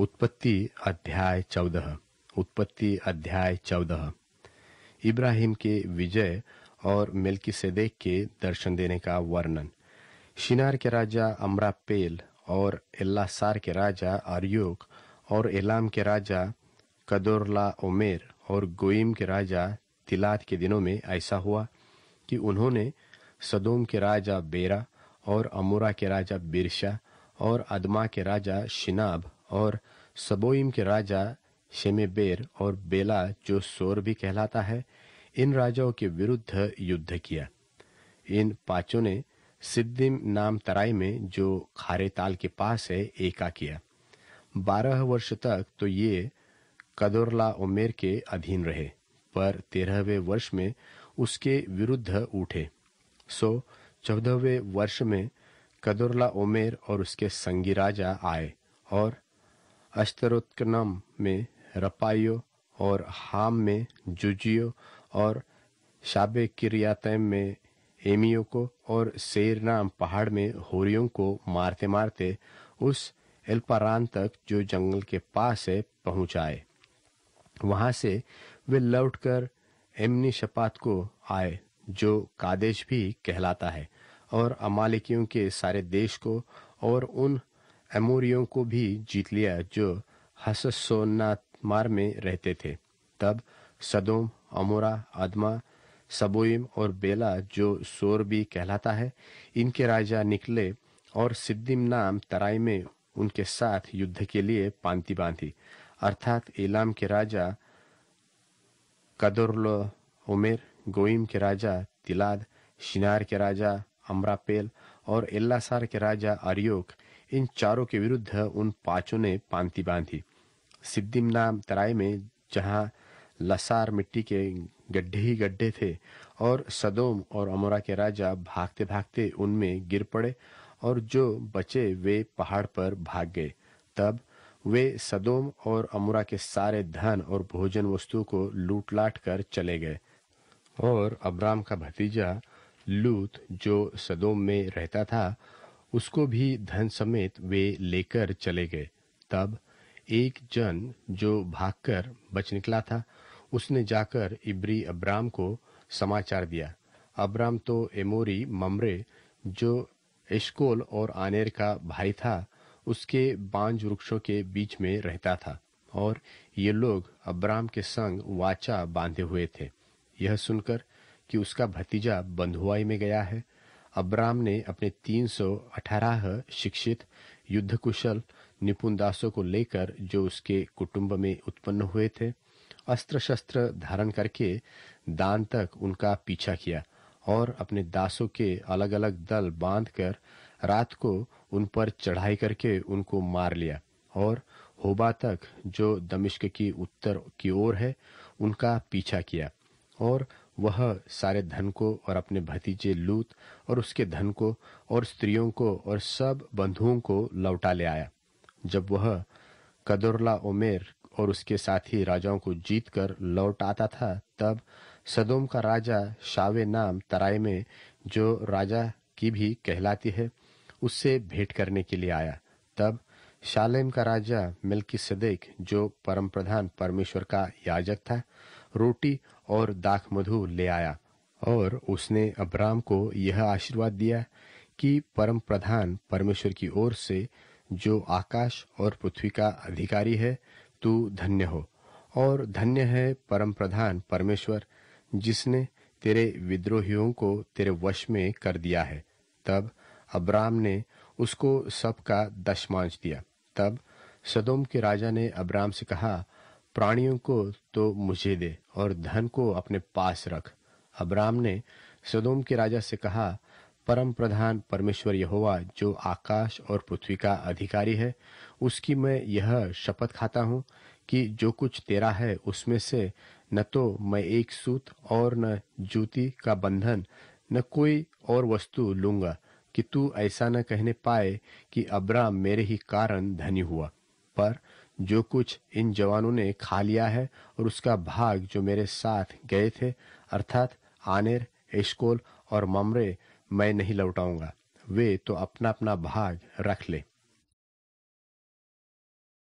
उत्पत्ति अध्याय चौदह उत्पत्ति अध्याय चौदह इब्राहिम के विजय और देख के दर्शन देने का वर्णन शिनार के राजा अमरापेल और एल्लासार के राजा आर्योक और एलाम के राजा कदोरला उमेर और गोइम के राजा तिलात के दिनों में ऐसा हुआ कि उन्होंने सदोम के राजा बेरा और अमोरा के राजा बिरशा और अदमा के राजा शिनाब और सबोइम के राजा शेमेबेर और बेला जो सोर भी कहलाता है इन राजाओं के विरुद्ध युद्ध किया इन पांचों ने सिद्धिम नाम तराई में जो खारे ताल के पास है एका किया बारह वर्ष तक तो ये कदोरला उमेर के अधीन रहे पर तेरहवें वर्ष में उसके विरुद्ध उठे सो चौदहवें वर्ष में कदोरला उमेर और उसके संगी राजा आए और अश्तरोत्कनम में रपाइयो और हाम में जुजियो और शाबे किरियातम में एमियो को और सेरनाम पहाड़ में होरियों को मारते मारते उस एल्पारान तक जो जंगल के पास है पहुंच आए वहां से वे लौट कर एमनी शपात को आए जो कादेश भी कहलाता है और अमालिकियों के सारे देश को और उन एमोरियों को भी जीत लिया जो हससोनातमार में रहते थे तब सदोम अमोरा आदमा सबोइम और बेला जो सोर भी कहलाता है इनके राजा निकले और सिद्दिम नाम तराई में उनके साथ युद्ध के लिए पांति बांधी अर्थात इलाम के राजा कदरलो उमेर गोइम के राजा तिलाद शिनार के राजा अमरापेल और एल्लासार के राजा अरियोक इन चारों के विरुद्ध उन पांचों ने पांति बांधी सिद्धिम नाम तराई में जहां लसार मिट्टी के गड्ढे ही गड्ढे थे और सदोम और अमोरा के राजा भागते भागते उनमें गिर पड़े और जो बचे वे पहाड़ पर भाग गए तब वे सदोम और अमोरा के सारे धन और भोजन वस्तुओं को लूट लाट कर चले गए और अब्राम का भतीजा लूत जो सदोम में रहता था उसको भी धन समेत वे लेकर चले गए तब एक जन जो भागकर बच निकला था उसने जाकर इब्री अब्राम को समाचार दिया अब्राम तो एमोरी ममरे जो एशकोल और आनेर का भाई था उसके बांज वृक्षों के बीच में रहता था और ये लोग अब्राम के संग वाचा बांधे हुए थे यह सुनकर कि उसका भतीजा बंधुआई में गया है अब्राम ने अपने 318 शिक्षित युद्ध कुशल निपुण दासों को लेकर जो उसके कुटुंब में उत्पन्न हुए थे अस्त्र शस्त्र धारण करके दान तक उनका पीछा किया और अपने दासों के अलग अलग दल बांधकर रात को उन पर चढ़ाई करके उनको मार लिया और होबा तक जो दमिश्क की उत्तर की ओर है उनका पीछा किया और वह सारे धन को और अपने भतीजे लूत और उसके धन को और स्त्रियों को और सब बंधुओं को लौटा ले आया जब वह कदरला उमेर और उसके साथी राजाओं को जीतकर लौट आता था तब सदोम का राजा शावे नाम तराई में जो राजा की भी कहलाती है उससे भेंट करने के लिए आया तब शालेम का राजा मिल्की सदेक जो परम प्रधान परमेश्वर का याजक था रोटी और दाख मधु ले आया और उसने अब्राम को यह आशीर्वाद दिया कि परम प्रधान परमेश्वर की ओर से जो आकाश और पृथ्वी का अधिकारी है तू धन्य हो और धन्य है परम प्रधान परमेश्वर जिसने तेरे विद्रोहियों को तेरे वश में कर दिया है तब अब्राम ने उसको सबका दशमांश दिया तब सदोम के राजा ने अब्राम से कहा प्राणियों को तो मुझे दे और धन को अपने पास रख अब्राम ने सदोम के राजा से कहा परम प्रधान परमेश्वर यहोवा जो आकाश और पृथ्वी का अधिकारी है उसकी मैं यह शपथ खाता हूँ कि जो कुछ तेरा है उसमें से न तो मैं एक सूत और न जूती का बंधन न कोई और वस्तु लूंगा कि तू ऐसा न कहने पाए कि अब्राम मेरे ही कारण धनी हुआ पर जो कुछ इन जवानों ने खा लिया है और उसका भाग जो मेरे साथ गए थे अर्थात आनेर एशकोल और ममरे मैं नहीं लौटाऊंगा वे तो अपना अपना भाग रख ले